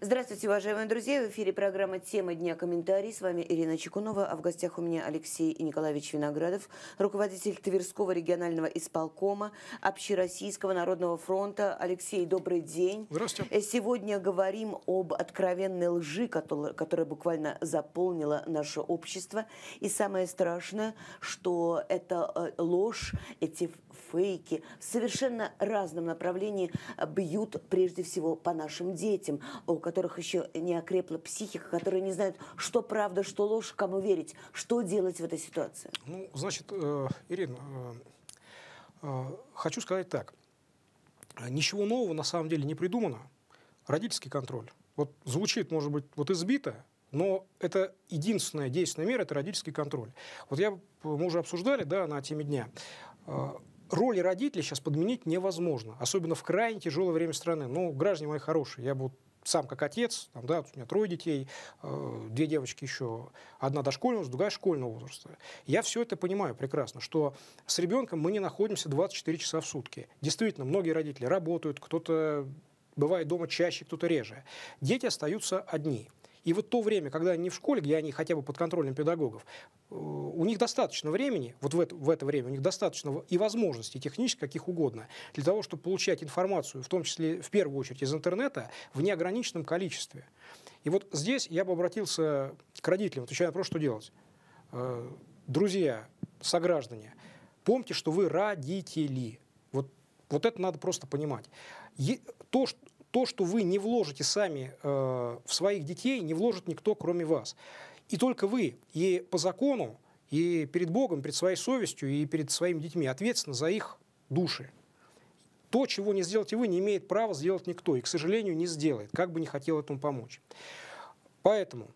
Здравствуйте, уважаемые друзья. В эфире программа «Тема дня. Комментарий». С вами Ирина Чекунова. А в гостях у меня Алексей Николаевич Виноградов, руководитель Тверского регионального исполкома Общероссийского народного фронта. Алексей, добрый день. Здравствуйте. Э, сегодня говорим об откровенной лжи, которая буквально заполнила наше общество. И самое страшное, что эта э, ложь, эти фейки в совершенно разном направлении э, бьют прежде всего по нашим детям, у которых еще не окрепла психика, которые не знают, что правда, что ложь, кому верить. Что делать в этой ситуации? Ну, значит, э, Ирина, э, э, хочу сказать так. Ничего нового на самом деле не придумано. Родительский контроль. Вот звучит, может быть, вот избито, но это единственная действенная мера – это родительский контроль. Вот я, мы уже обсуждали да, на теме дня. Роли родителей сейчас подменить невозможно, особенно в крайне тяжелое время страны. Ну, граждане мои хорошие, я бы вот сам как отец, там, да, у меня трое детей, э, две девочки еще, одна дошкольного другая школьного возраста. Я все это понимаю прекрасно, что с ребенком мы не находимся 24 часа в сутки. Действительно, многие родители работают, кто-то бывает дома чаще, кто-то реже. Дети остаются одни. И вот то время, когда они в школе, где они хотя бы под контролем педагогов, э, у них достаточно времени, вот в это, в это время у них достаточно и возможностей технических, каких угодно, для того, чтобы получать информацию, в том числе, в первую очередь, из интернета, в неограниченном количестве. И вот здесь я бы обратился к родителям, отвечая на вопрос, что делать. Э, друзья, сограждане, помните, что вы родители. Вот, вот это надо просто понимать. Е, то, что, то, что вы не вложите сами э, в своих детей, не вложит никто, кроме вас. И только вы, и по закону, и перед Богом, перед своей совестью, и перед своими детьми ответственны за их души. То, чего не сделаете вы, не имеет права сделать никто, и, к сожалению, не сделает, как бы не хотел этому помочь. Поэтому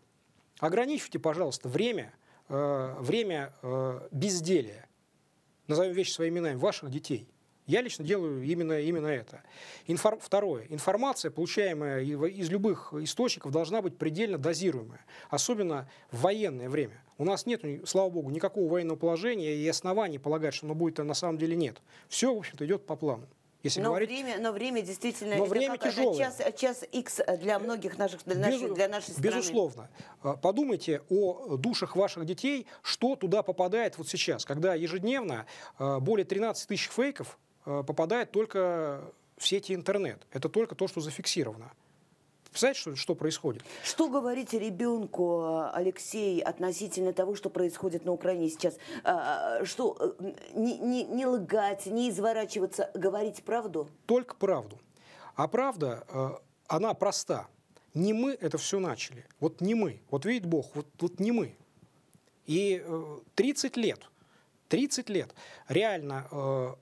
ограничивайте, пожалуйста, время, э, время э, безделия, назовем вещи своими именами, ваших детей. Я лично делаю именно, именно это. Инфор... Второе. Информация, получаемая из любых источников, должна быть предельно дозируемая, особенно в военное время. У нас нет, слава богу, никакого военного положения и оснований полагать, что оно будет а на самом деле нет. Все, в общем-то, идет по плану. Если но, говорить... время, но время действительно но время как, тяжелое. Час, э, час X э, для э, многих наших, для, Без, нашей, для нашей страны. Безусловно. А, подумайте о душах ваших детей, что туда попадает вот сейчас, когда ежедневно а, более 13 тысяч фейков Э, попадает только в сети интернет. Это только то, что зафиксировано. Представляете, что, что происходит? Что говорите ребенку, э, Алексей, относительно того, что происходит на Украине сейчас? Э, что не, не, не лгать, не изворачиваться, говорить правду? Только правду. А правда, она проста. Не мы это все начали. Вот не мы. Вот видит Бог, вот, вот не мы. И 30 лет, 30 лет реально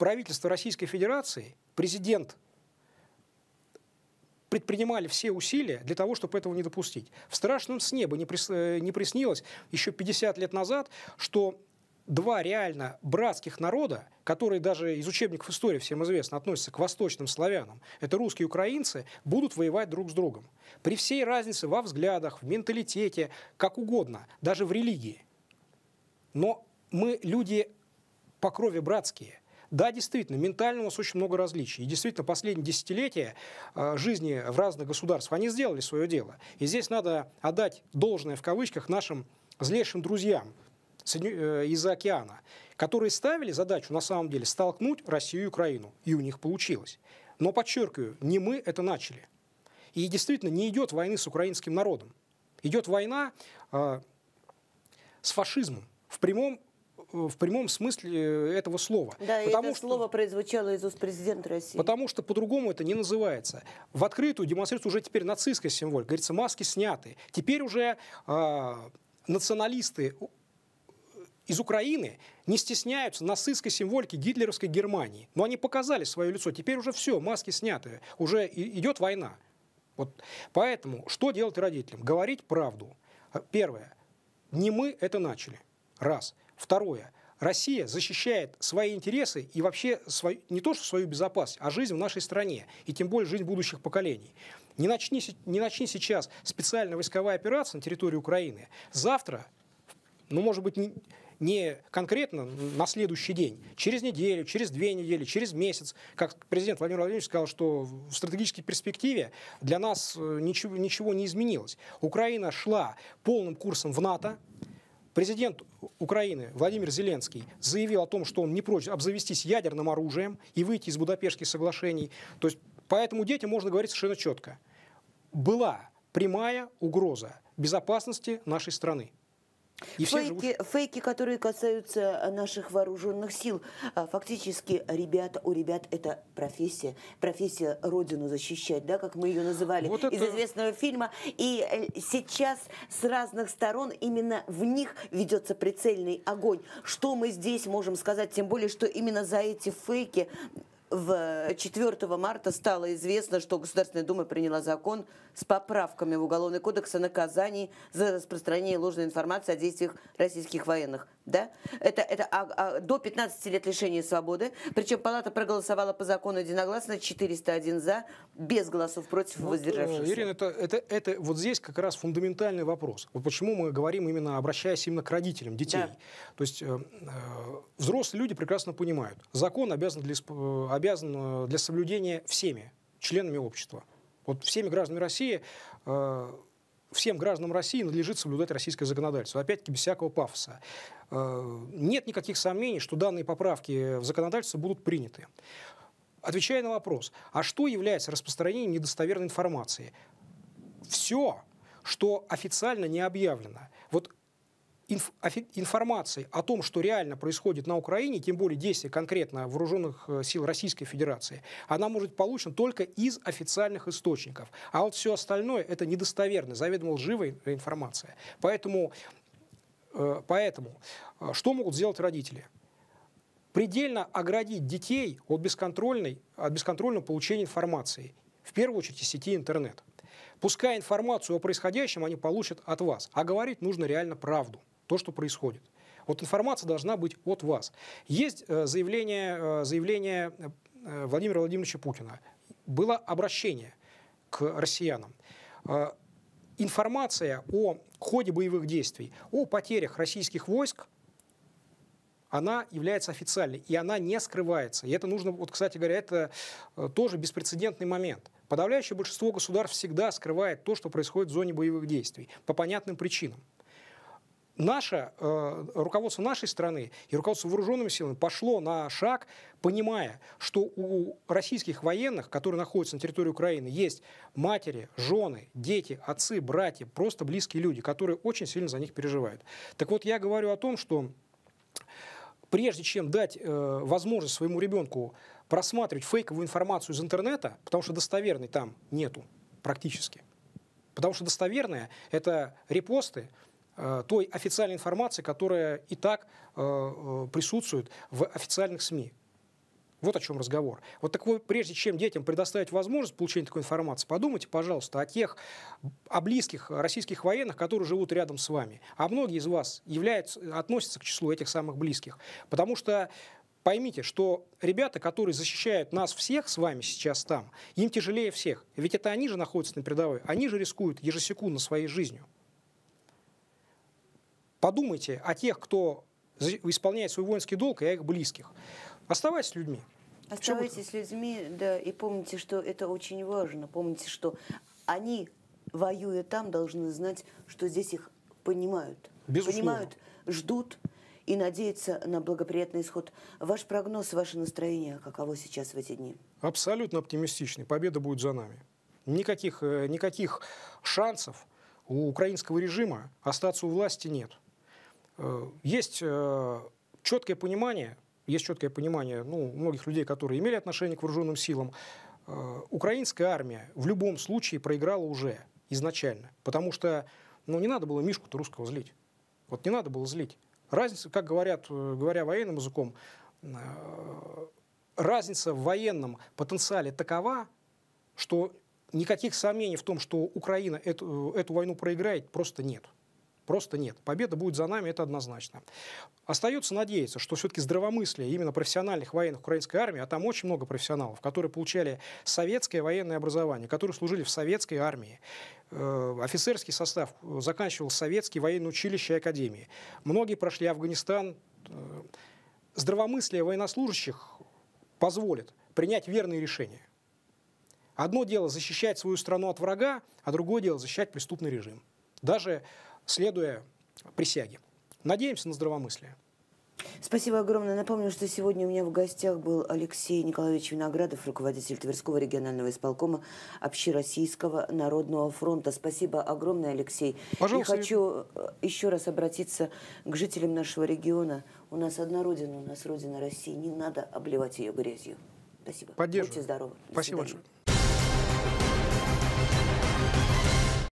правительство Российской Федерации, президент предпринимали все усилия для того, чтобы этого не допустить. В страшном сне бы не, прис, э, не приснилось еще 50 лет назад, что два реально братских народа, которые даже из учебников истории всем известно относятся к восточным славянам, это русские и украинцы, будут воевать друг с другом. При всей разнице во взглядах, в менталитете, как угодно, даже в религии. Но мы люди по крови братские. Да, действительно, ментально у нас очень много различий. И действительно, последние десятилетия а, жизни в разных государствах, они сделали свое дело. И здесь надо отдать должное в кавычках нашим злейшим друзьям э, из-за океана, которые ставили задачу, на самом деле, столкнуть Россию и Украину. И у них получилось. Но, подчеркиваю, не мы это начали. И действительно, не идет войны с украинским народом. Идет война э, с фашизмом в прямом в прямом смысле этого слова. Да, потому это что, слово произвучало из уст президента России. Потому что по-другому это не называется. В открытую демонстрируется уже теперь нацистская символика. Говорится, маски сняты. Теперь уже э, националисты из Украины не стесняются нацистской символики гитлеровской Германии. Но они показали свое лицо. Теперь уже все, маски сняты. Уже идет война. Вот. Поэтому что делать родителям? Говорить правду. Первое. Не мы это начали. Раз. Второе. Россия защищает свои интересы и вообще свою, не то, что свою безопасность, а жизнь в нашей стране, и тем более жизнь будущих поколений. Не начни, не начни сейчас специальная войсковая операция на территории Украины. Завтра, ну, может быть, не, не конкретно на следующий день, через неделю, через две недели, через месяц, как президент Владимир Владимирович сказал, что в стратегической перспективе для нас э, ничего, ничего не изменилось. Украина шла полным курсом в НАТО, Президент Украины Владимир Зеленский заявил о том, что он не прочь обзавестись ядерным оружием и выйти из Будапештских соглашений. То есть по этому детям можно говорить совершенно четко. Была прямая угроза безопасности нашей страны. И фейки, фейки, которые касаются наших вооруженных сил, а, фактически, ребята, у ребят это профессия, профессия родину защищать, да, как мы ее называли вот это... из известного фильма. И э, сейчас с разных сторон именно в них ведется прицельный огонь. Что мы здесь можем сказать, тем более, что именно за эти фейки в 4 э, марта стало известно, что Государственная Дума приняла закон с поправками в Уголовный кодекс о наказании за распространение ложной информации о действиях российских военных да? Это, это а, а, до 15 лет лишения свободы. Причем Палата проголосовала по закону единогласно 401 за, без голосов против вот, э, воздержавшихся. Ирина, это, это, это вот здесь как раз фундаментальный вопрос. Вот почему мы говорим именно, обращаясь именно к родителям детей. Да. То есть э, э взрослые люди прекрасно понимают, закон обязан для, э, обязан для соблюдения всеми членами общества. Вот всеми гражданами России э, всем гражданам России надлежит соблюдать российское законодательство. Опять-таки без всякого пафоса. Э, нет никаких сомнений, что данные поправки в законодательство будут приняты. Отвечая на вопрос, а что является распространением недостоверной информации? Все, что официально не объявлено – инф, информации о том, что реально происходит на Украине, тем более действия конкретно вооруженных э, сил Российской Федерации, она может получена только из официальных источников. А вот все остальное это недостоверная, заведомо лживая информация. Поэтому, э, поэтому э, что могут сделать родители? Предельно оградить детей от, бесконтрольной, от бесконтрольного получения информации, в первую очередь из сети интернет. Пускай информацию о происходящем они получат от вас, а говорить нужно реально правду то, что происходит. Вот информация должна быть от вас. Есть э, заявление, э, заявление э, Владимира Владимировича Путина. Было обращение к россиянам. Информация о ходе боевых действий, о потерях российских войск она является официальной, и она не скрывается. И это нужно, вот, кстати говоря, это тоже беспрецедентный момент. Подавляющее большинство государств всегда скрывает то, что происходит в зоне боевых действий, по понятным причинам наше, э, руководство нашей страны и руководство вооруженными силами пошло на шаг, понимая, что у российских военных, которые находятся на территории Украины, есть матери, жены, дети, отцы, братья, просто близкие люди, которые очень сильно за них переживают. Так вот, я говорю о том, что прежде чем дать э, возможность своему ребенку просматривать фейковую информацию из интернета, потому что достоверной там нету практически, потому что достоверная — это репосты, Э, той официальной информации, которая и так э, э, присутствует в официальных СМИ. Вот о чем разговор. Вот так вот, прежде чем детям предоставить возможность получения такой информации, подумайте, пожалуйста, о тех, о близких российских военных, которые живут рядом с вами. А многие из вас являются, относятся к числу этих самых близких. Потому что поймите, что ребята, которые защищают нас всех с вами сейчас там, им тяжелее всех. Ведь это они же находятся на передовой, они же рискуют ежесекундно своей жизнью. Подумайте о тех, кто исполняет свой воинский долг, и о их близких. Оставайтесь людьми. Оставайтесь людьми, да, и помните, что это очень важно. Помните, что они, воюя там, должны знать, что здесь их понимают. Безусловно. Понимают, ждут и надеются на благоприятный исход. Ваш прогноз, ваше настроение, каково сейчас в эти дни? Абсолютно оптимистичный. Победа будет за нами. Никаких, э, никаких шансов у украинского режима остаться у власти нет. Э, есть э, четкое понимание, есть четкое понимание ну, многих людей, которые имели отношение к вооруженным силам. Э, украинская армия в любом случае проиграла уже изначально, потому что ну, не надо было Мишку-то русского злить. Вот не надо было злить. Разница, как говорят, говоря военным языком, разница в военном потенциале такова, что никаких сомнений в том, что Украина эту, эту войну проиграет, просто нет. Просто нет. Победа будет за нами, это однозначно. Остается надеяться, что все-таки здравомыслие именно профессиональных военных украинской армии, а там очень много профессионалов, которые получали советское военное образование, которые служили в советской армии, э, офицерский состав э, заканчивал советские военные училища и академии. Многие прошли Афганистан. Э, здравомыслие военнослужащих позволит принять верные решения. Одно дело защищать свою страну от врага, а другое дело защищать преступный режим. Даже следуя присяге. Надеемся на здравомыслие. Спасибо огромное. Напомню, что сегодня у меня в гостях был Алексей Николаевич Виноградов, руководитель Тверского регионального исполкома Общероссийского народного фронта. Спасибо огромное, Алексей. Пожалуйста. И хочу э, еще раз обратиться к жителям нашего региона. У нас одна родина, у нас родина России. Не надо обливать ее грязью. Спасибо. Поддерживаю. Будьте здоровы. До Спасибо большое.